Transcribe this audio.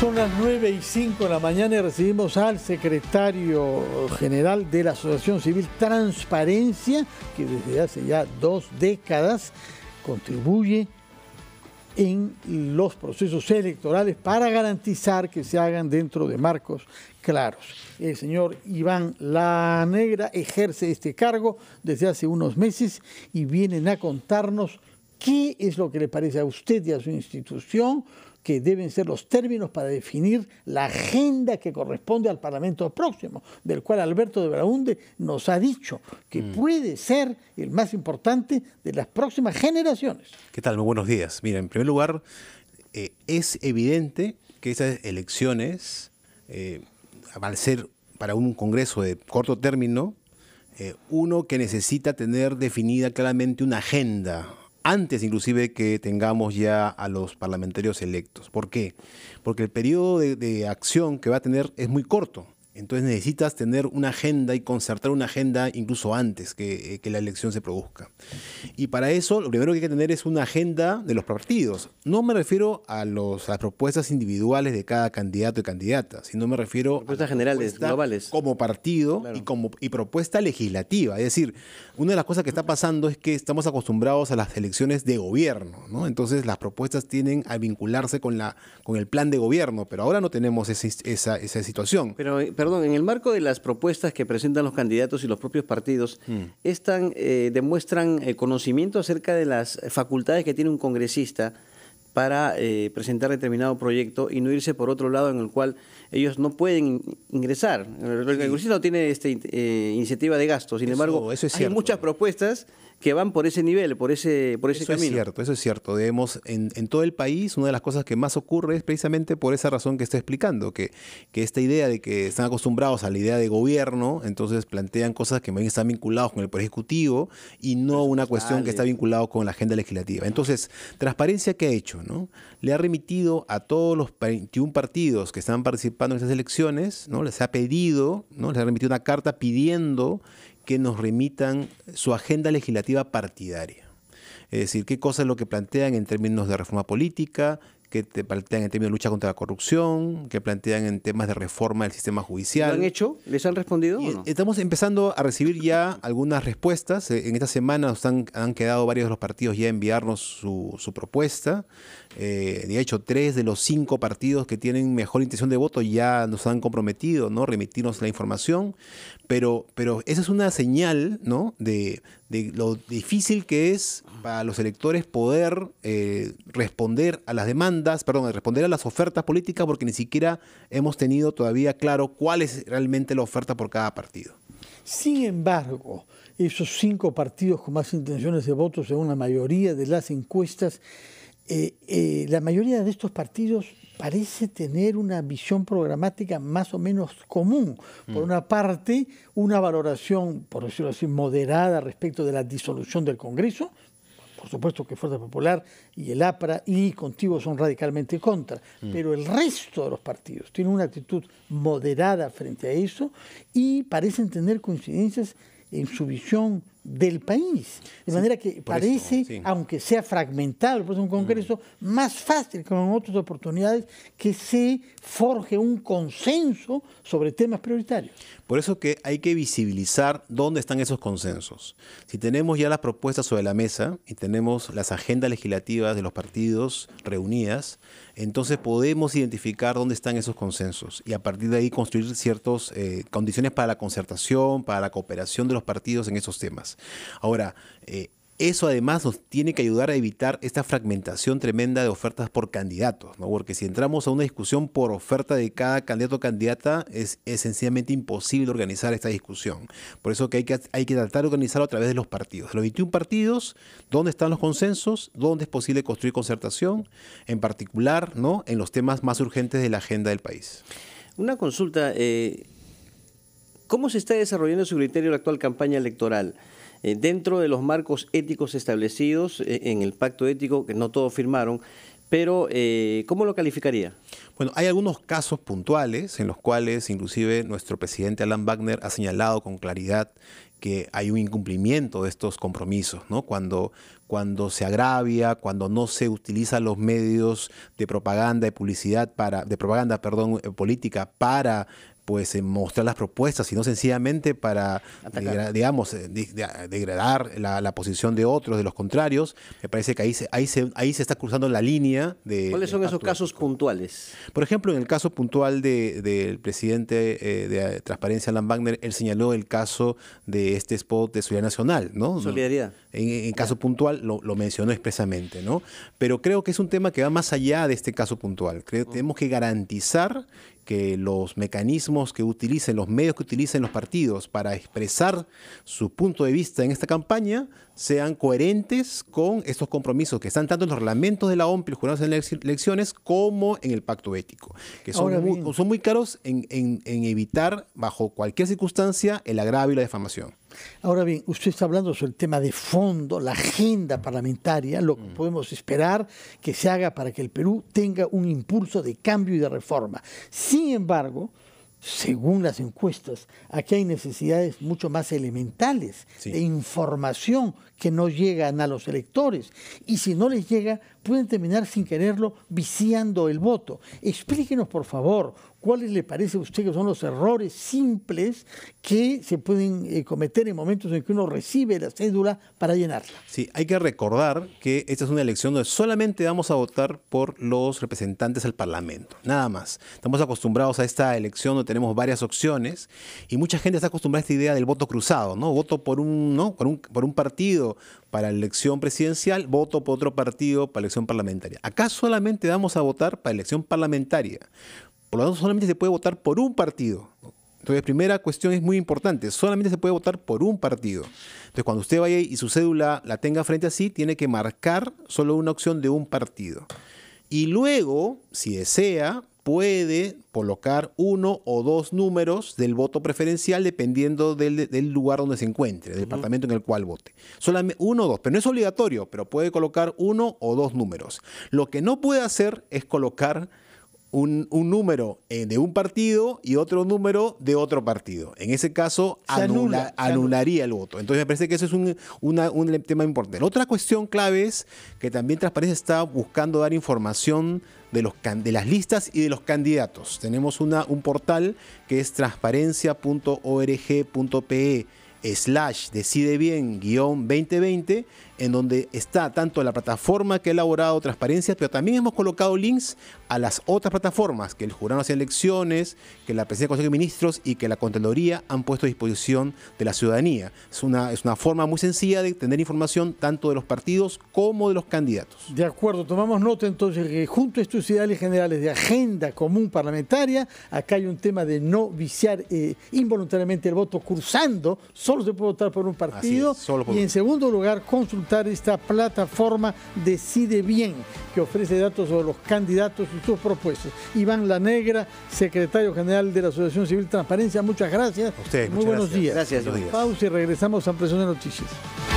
Son las 9 y 5 de la mañana y recibimos al secretario general de la Asociación Civil Transparencia, que desde hace ya dos décadas contribuye en los procesos electorales para garantizar que se hagan dentro de marcos claros. El señor Iván La Negra ejerce este cargo desde hace unos meses y vienen a contarnos qué es lo que le parece a usted y a su institución, que deben ser los términos para definir la agenda que corresponde al Parlamento próximo, del cual Alberto de Braunde nos ha dicho que mm. puede ser el más importante de las próximas generaciones. ¿Qué tal? Muy buenos días. Mira, en primer lugar, eh, es evidente que esas elecciones, van eh, a ser para un Congreso de corto término, eh, uno que necesita tener definida claramente una agenda, antes inclusive que tengamos ya a los parlamentarios electos. ¿Por qué? Porque el periodo de, de acción que va a tener es muy corto. Entonces necesitas tener una agenda y concertar una agenda incluso antes eh, que, la elección se produzca. Y para eso lo primero que hay que tener es una agenda de los partidos. No me refiero a, las propuestas individuales de cada candidato y candidata, sino me refiero propuestas generales, globales. Como partido y, como, propuesta legislativa. Es decir, una de las cosas que está pasando es que estamos acostumbrados a las elecciones de gobierno. ¿no? Entonces las propuestas tienen a vincularse con, la, con el plan de gobierno, pero ahora no tenemos esa, situación. pero perdón, en el marco de las propuestas que presentan los candidatos y los propios partidos, mm. están, eh, demuestran conocimiento acerca de las facultades que tiene un congresista para eh, presentar determinado proyecto y no irse por otro lado en el cual ellos no pueden ingresar. El, Congreso no tiene esta eh, iniciativa de gasto, sin embargo, hay muchas propuestas que van por ese nivel, por ese, por ese camino. Eso es cierto, eso es cierto. Debemos, en, todo el país, una de las cosas que más ocurre es precisamente por esa razón que está explicando, que, que esta idea de que están acostumbrados a la idea de gobierno, entonces plantean cosas que están vinculadas con el Poder Ejecutivo y no una cuestión que está vinculada con la agenda legislativa. Entonces, transparencia que ha hecho, le ha remitido a todos los 21 partidos que están participando en estas elecciones, Les ha pedido, ¿no? Les ha remitido una carta pidiendo que nos remitan su agenda legislativa partidaria. Es decir, qué cosa es lo que plantean en términos de reforma política, que plantean en términos de lucha contra la corrupción, que plantean en temas de reforma del sistema judicial. ¿Lo han hecho? ¿Les han respondido? Estamos empezando a recibir ya algunas respuestas. Eh, en esta semana nos han, han quedado varios de los partidos ya enviarnos su, su propuesta. Eh, de hecho, tres de los cinco partidos que tienen mejor intención de voto ya nos han comprometido, ¿no? Remitirnos la información. Pero, pero esa es una señal, ¿no? De, de lo difícil que es para los electores poder eh, responder a las demandas, perdón, responder a las ofertas políticas, porque ni siquiera hemos tenido todavía claro cuál es realmente la oferta por cada partido. Sin embargo, esos cinco partidos con más intenciones de voto, según la mayoría de las encuestas eh, eh, la mayoría de estos partidos parece tener una visión programática más o menos común. Por mm. una parte, una valoración, por decirlo así, moderada respecto de la disolución del Congreso. Por supuesto que Fuerza Popular y el APRA y Contigo son radicalmente contra, mm. pero el resto de los partidos tienen una actitud moderada frente a eso y parecen tener coincidencias en su visión del país. De manera que parece, aunque sea fragmentado, pues un Congreso mm. más fácil que en otras oportunidades, que se forje un consenso sobre temas prioritarios. Por eso que hay que visibilizar dónde están esos consensos. Si tenemos ya las propuestas sobre la mesa y tenemos las agendas legislativas de los partidos reunidas, entonces podemos identificar dónde están esos consensos y a partir de ahí construir ciertas eh, condiciones para la concertación, para la cooperación de los partidos en esos temas. Ahora, eh, eso además nos tiene que ayudar a evitar esta fragmentación tremenda de ofertas por candidatos, porque si entramos a una discusión por oferta de cada candidato o candidata, es esencialmente imposible organizar esta discusión. Por eso que hay, que tratar de organizarlo a través de los partidos. Los 21 partidos, ¿dónde están los consensos? ¿Dónde es posible construir concertación? En particular, ¿no? en los temas más urgentes de la agenda del país. Una consulta, eh, ¿cómo se está desarrollando su criterio la actual campaña electoral? Eh, dentro de los marcos éticos establecidos eh, en el pacto ético, que no todos firmaron, pero eh, ¿cómo lo calificaría? Bueno, hay algunos casos puntuales en los cuales inclusive nuestro presidente Alan Wagner ha señalado con claridad que hay un incumplimiento de estos compromisos, ¿no? Cuando, cuando se agravia, cuando no se utilizan los medios de propaganda y publicidad para, de propaganda, perdón, política para pues eh, mostrar las propuestas, sino sencillamente para, digamos, eh, degradar la, posición de otros, de los contrarios. Me parece que ahí se, ahí ahí se está cruzando la línea de... ¿Cuáles son esos casos puntuales? Por ejemplo, en el caso puntual del eh, de, presidente de Transparencia, Alan Wagner, él señaló el caso de este spot de Solidaridad Nacional, ¿no? Solidaridad. En, caso puntual lo, mencionó expresamente, ¿no? Pero creo que es un tema que va más allá de este caso puntual. Creo, tenemos que garantizar que los mecanismos que utilicen, los medios que utilicen los partidos para expresar su punto de vista en esta campaña sean coherentes con estos compromisos que están tanto en los reglamentos de la OMP, los jurados en las elecciones, como en el pacto ético, que son, muy, son muy, caros en, evitar bajo cualquier circunstancia el agravio y la defamación. Ahora bien, usted está hablando sobre el tema de fondo, la agenda parlamentaria, lo que mm. podemos esperar que se haga para que el Perú tenga un impulso de cambio y de reforma. Sin embargo, según las encuestas, aquí hay necesidades mucho más elementales de información que no llegan a los electores. Y si no les llega, pueden terminar sin quererlo viciando el voto. Explíquenos, por favor, ¿Cuáles le parece a usted que son los errores simples que se pueden eh, cometer en momentos en que uno recibe la cédula para llenarla? Sí, hay que recordar que esta es una elección donde solamente vamos a votar por los representantes al Parlamento, nada más. Estamos acostumbrados a esta elección donde tenemos varias opciones y mucha gente está acostumbrada a esta idea del voto cruzado, ¿no? Voto por un, por un, partido para la elección presidencial, voto por otro partido para la elección parlamentaria. Acá solamente vamos a votar para elección parlamentaria. Por lo tanto, solamente se puede votar por un partido. Entonces, primera cuestión es muy importante, solamente se puede votar por un partido. Entonces, cuando usted vaya y su cédula la tenga frente a sí, tiene que marcar solo una opción de un partido. Y luego, si desea, puede colocar uno o dos números del voto preferencial dependiendo del, lugar donde se encuentre, del departamento en el cual vote. Solamente uno o dos, pero no es obligatorio, pero puede colocar uno o dos números. Lo que no puede hacer es colocar un, número eh, de un partido y otro número de otro partido. En ese caso, anularía el voto. Entonces me parece que ese es un, tema importante. otra cuestión clave es que también Transparencia está buscando dar información de, las listas y de los candidatos. Tenemos un portal que es transparencia.org.pe slash decide bien guión 2020 en donde está tanto la plataforma que ha elaborado transparencias, pero también hemos colocado links a las otras plataformas que el Jurado hace Elecciones, que la Presidencia del Consejo de Ministros y que la Contraloría han puesto a disposición de la ciudadanía. Es una, es una forma muy sencilla de tener información tanto de los partidos como de los candidatos. De acuerdo, tomamos nota entonces que junto a estos ideales generales de agenda común parlamentaria, acá hay un tema de no viciar eh, involuntariamente el voto cursando, solo se puede votar por un partido, y en segundo lugar consultar esta plataforma Decide Bien, que ofrece datos sobre los candidatos y sus propuestas. Iván La Negra, secretario general de la Asociación Civil Transparencia, muchas gracias. ustedes, Muy buenos días. Gracias, Pausa y regresamos a Presión de Noticias.